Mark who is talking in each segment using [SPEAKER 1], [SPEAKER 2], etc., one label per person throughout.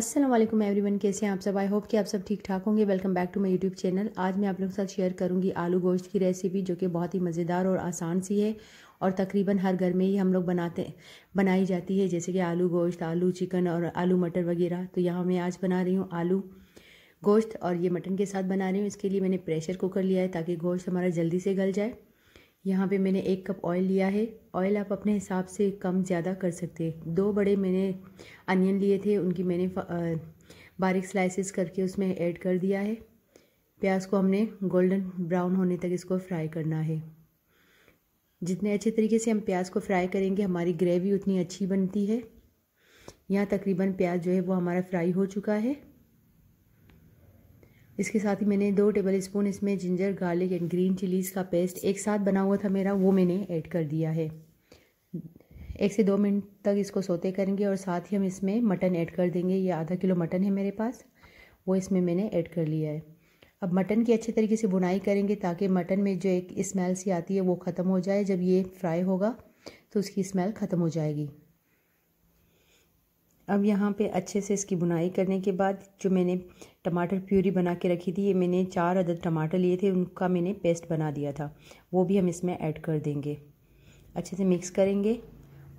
[SPEAKER 1] अस्सलाम वालेकुम वन कैसे हैं आप सब आई होप कि आप सब ठीक ठाक होंगे welcome back to my YouTube channel आज मैं आप लोगों के साथ शेयर करूंगी आलू गोश्त की रेसिपी जो कि बहुत ही मज़ेदार और आसान सी है और तकरीबन हर घर में ही हम लोग बनाते बनाई जाती है जैसे कि आलू गोश्त आलू चिकन और आलू मटर वगैरह तो यहाँ मैं आज बना रही हूँ आलू गोश्त और ये मटन के साथ बना रही हूँ इसके लिए मैंने प्रेशर कुकर लिया है ताकि गोश्त हमारा जल्दी से गल जाए यहाँ पे मैंने एक कप ऑयल लिया है ऑयल आप अपने हिसाब से कम ज़्यादा कर सकते हैं दो बड़े मैंने अनियन लिए थे उनकी मैंने बारीक स्लाइसेस करके उसमें ऐड कर दिया है प्याज को हमने गोल्डन ब्राउन होने तक इसको फ्राई करना है जितने अच्छे तरीके से हम प्याज को फ्राई करेंगे हमारी ग्रेवी उतनी अच्छी बनती है यहाँ तकरीबन प्याज जो है वो हमारा फ्राई हो चुका है इसके साथ ही मैंने दो टेबल स्पून इसमें ginger garlic and green chillies का पेस्ट एक साथ बना हुआ था मेरा वो मैंने ऐड कर दिया है एक से दो मिनट तक इसको सोते करेंगे और साथ ही हम इसमें मटन ऐड कर देंगे ये आधा किलो मटन है मेरे पास वो इसमें मैंने ऐड कर लिया है अब मटन की अच्छे तरीके से बुनाई करेंगे ताकि मटन में जो एक स्मेल सी आती है वो ख़त्म हो जाए जब ये फ्राई होगा तो उसकी स्मेल ख़त्म हो जाएगी अब यहाँ पे अच्छे से इसकी बुनाई करने के बाद जो मैंने टमाटर प्यूरी बना के रखी थी ये मैंने चार अदद टमाटर लिए थे उनका मैंने पेस्ट बना दिया था वो भी हम इसमें ऐड कर देंगे अच्छे से मिक्स करेंगे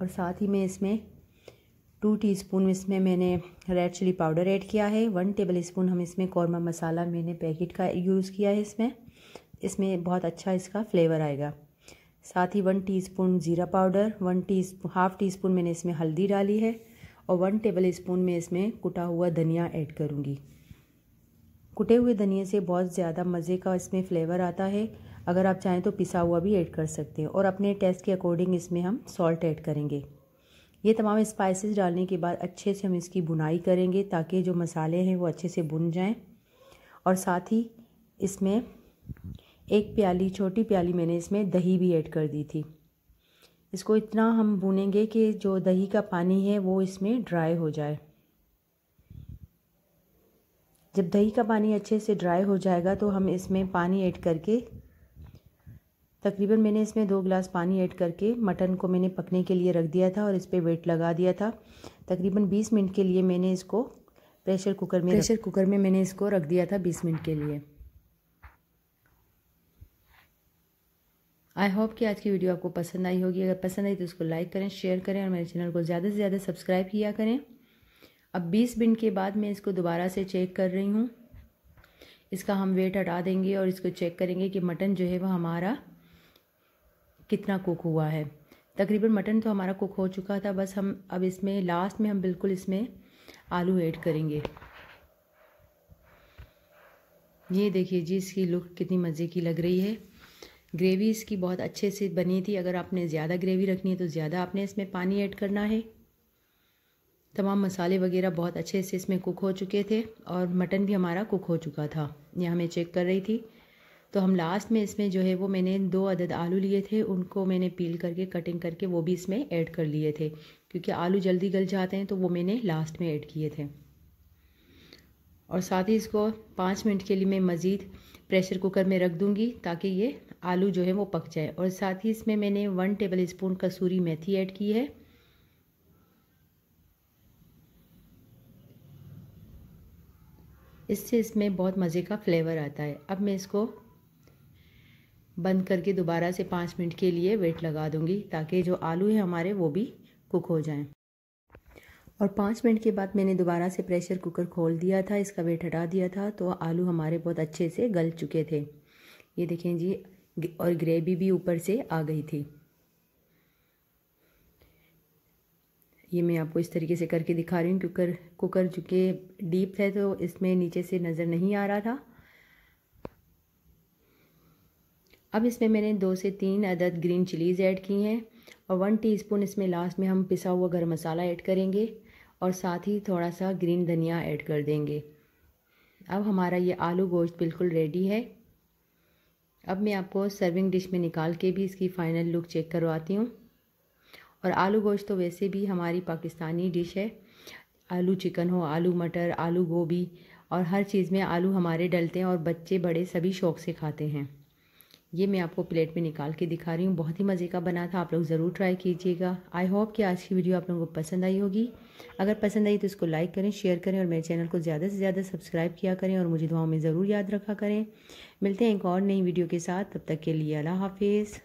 [SPEAKER 1] और साथ ही में इसमें टू टीस्पून इसमें मैंने रेड चिली पाउडर ऐड किया है वन टेबल स्पून हम इसमें कौरमा मसाला मैंने पैकेट का यूज़ किया है इसमें इसमें बहुत अच्छा इसका फ्लेवर आएगा साथ ही वन टीस्पून ज़ीरा पाउडर वन टी हाफ़ टी स्पून मैंने इसमें हल्दी डाली है और वन टेबल स्पून में इसमें कुटा हुआ धनिया ऐड करूँगी कुटे हुए धनिए से बहुत ज़्यादा मज़े का इसमें फ्लेवर आता है अगर आप चाहें तो पिसा हुआ भी ऐड कर सकते हैं और अपने टेस्ट के अकॉर्डिंग इसमें हम सॉल्ट ऐड करेंगे ये तमाम स्पाइसेस डालने के बाद अच्छे से हम इसकी बुनाई करेंगे ताकि जो मसाले हैं वो अच्छे से बुन जाएं और साथ ही इसमें एक प्याली छोटी प्याली मैंने इसमें दही भी ऐड कर दी थी इसको इतना हम भूनेंगे कि जो दही का पानी है वो इसमें ड्राई हो जाए जब दही का पानी अच्छे से ड्राई हो जाएगा तो हम इसमें पानी ऐड करके तकरीबन मैंने इसमें दो गिलास पानी ऐड करके मटन को मैंने पकने के लिए रख दिया था और इस पर वेट लगा दिया था तकरीबन बीस मिनट के लिए मैंने इसको प्रेशर कुकर में प्रेशर कुकर में मैंने इसको रख दिया था बीस मिनट के लिए आई होप कि आज की वीडियो आपको पसंद आई होगी अगर पसंद आई तो उसको लाइक करें शेयर करें और मेरे चैनल को ज़्यादा से ज़्यादा सब्सक्राइब किया करें अब 20 मिनट के बाद मैं इसको दोबारा से चेक कर रही हूँ इसका हम वेट हटा देंगे और इसको चेक करेंगे कि मटन जो है वह हमारा कितना कुक हुआ है तकरीबन मटन तो हमारा कुक हो चुका था बस हम अब इसमें लास्ट में हम बिल्कुल इसमें आलू ऐड करेंगे ये देखिए जी इसकी लुक कितनी मज़े की लग रही है ग्रेवी इसकी बहुत अच्छे से बनी थी अगर आपने ज़्यादा ग्रेवी रखनी है तो ज़्यादा आपने इसमें पानी ऐड करना है तमाम मसाले वगैरह बहुत अच्छे से इसमें कुक हो चुके थे और मटन भी हमारा कुक हो चुका था यह हमें चेक कर रही थी तो हम लास्ट में इसमें जो है वो मैंने दो अदद आलू लिए थे उनको मैंने पील करके कटिंग करके वो भी इसमें ऐड कर लिए थे क्योंकि आलू जल्दी गल जाते हैं तो वो मैंने लास्ट में ऐड किए थे और साथ ही इसको पाँच मिनट के लिए मैं मज़ीद प्रेशर कुकर में रख दूँगी ताकि ये आलू जो है वो पक जाए और साथ ही इसमें मैंने वन टेबल स्पून कसूरी मेथी ऐड की है इससे इसमें बहुत मज़े का फ्लेवर आता है अब मैं इसको बंद करके दोबारा से पाँच मिनट के लिए वेट लगा दूँगी ताकि जो आलू है हमारे वो भी कुक हो जाएं और पाँच मिनट के बाद मैंने दोबारा से प्रेशर कुकर खोल दिया था इसका वेट हटा दिया था तो आलू हमारे बहुत अच्छे से गल चुके थे ये देखें जी और ग्रेवी भी ऊपर से आ गई थी ये मैं आपको इस तरीके से करके दिखा रही हूँ कुकर कुकर चूँकि डीप है तो इसमें नीचे से नज़र नहीं आ रहा था अब इसमें मैंने दो से तीन अदद ग्रीन चिलीज़ ऐड की हैं और वन टीस्पून इसमें लास्ट में हम पिसा हुआ गर्म मसाला ऐड करेंगे और साथ ही थोड़ा सा ग्रीन धनिया ऐड कर देंगे अब हमारा ये आलू गोश्त बिल्कुल रेडी है अब मैं आपको सर्विंग डिश में निकाल के भी इसकी फ़ाइनल लुक चेक करवाती हूँ और आलू गोश्त तो वैसे भी हमारी पाकिस्तानी डिश है आलू चिकन हो आलू मटर आलू गोभी और हर चीज़ में आलू हमारे डलते हैं और बच्चे बड़े सभी शौक़ से खाते हैं ये मैं आपको प्लेट में निकाल के दिखा रही हूँ बहुत ही मज़े का बना था आप लोग ज़रूर ट्राई कीजिएगा आई होप कि आज की वीडियो आप लोगों को पसंद आई होगी अगर पसंद आई तो इसको लाइक करें शेयर करें और मेरे चैनल को ज़्यादा से ज़्यादा सब्सक्राइब किया करें और मुझे दुआओं में ज़रूर याद रखा करें मिलते हैं एक और नई वीडियो के साथ तब तक के लिए अला हाफिज़